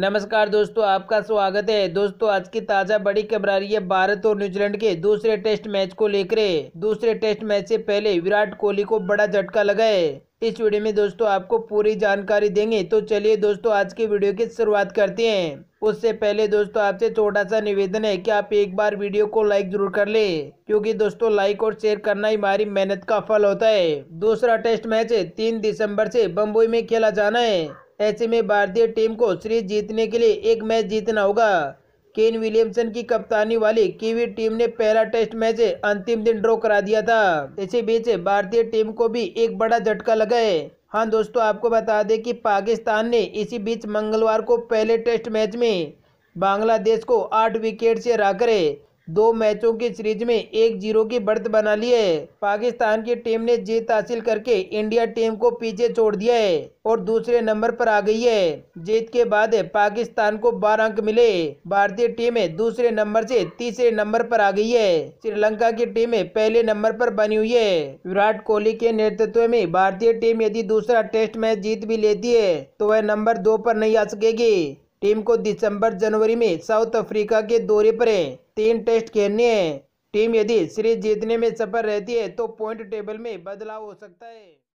नमस्कार दोस्तों आपका स्वागत है दोस्तों आज की ताज़ा बड़ी खबर आ रही है भारत और न्यूजीलैंड के दूसरे टेस्ट मैच को लेकर दूसरे टेस्ट मैच से पहले विराट कोहली को बड़ा झटका लगा है इस वीडियो में दोस्तों आपको पूरी जानकारी देंगे तो चलिए दोस्तों आज के वीडियो की शुरुआत करते हैं उससे पहले दोस्तों आपसे छोटा सा निवेदन है कि आप एक बार वीडियो को लाइक जरूर कर ले क्योंकि दोस्तों लाइक और शेयर करना ही हमारी मेहनत का फल होता है दूसरा टेस्ट मैच तीन दिसंबर से बम्बई में खेला जाना है ऐसे में भारतीय टीम को सीरीज जीतने के लिए एक मैच जीतना होगा केन विलियमसन की कप्तानी वाली कीवी टीम ने पहला टेस्ट मैच अंतिम दिन ड्रॉ करा दिया था इसी बीच भारतीय टीम को भी एक बड़ा झटका लगा है हाँ दोस्तों आपको बता दें कि पाकिस्तान ने इसी बीच मंगलवार को पहले टेस्ट मैच में बांग्लादेश को आठ विकेट से हराकर दो मैचों के सीरीज में एक जीरो की बढ़त बना ली है पाकिस्तान की टीम ने जीत हासिल करके इंडिया टीम को पीछे छोड़ दिया है और दूसरे नंबर पर आ गई है जीत के बाद पाकिस्तान को बारह अंक मिले भारतीय टीम दूसरे नंबर से तीसरे नंबर पर आ गई है श्रीलंका की टीम पहले नंबर पर बनी हुई है विराट कोहली के नेतृत्व में भारतीय टीम यदि दूसरा टेस्ट मैच जीत भी लेती है तो वह नंबर दो पर नहीं आ सकेगी टीम को दिसंबर जनवरी में साउथ अफ्रीका के दौरे पर है तीन टेस्ट खेलने हैं टीम यदि सीरीज जीतने में सफल रहती है तो पॉइंट टेबल में बदलाव हो सकता है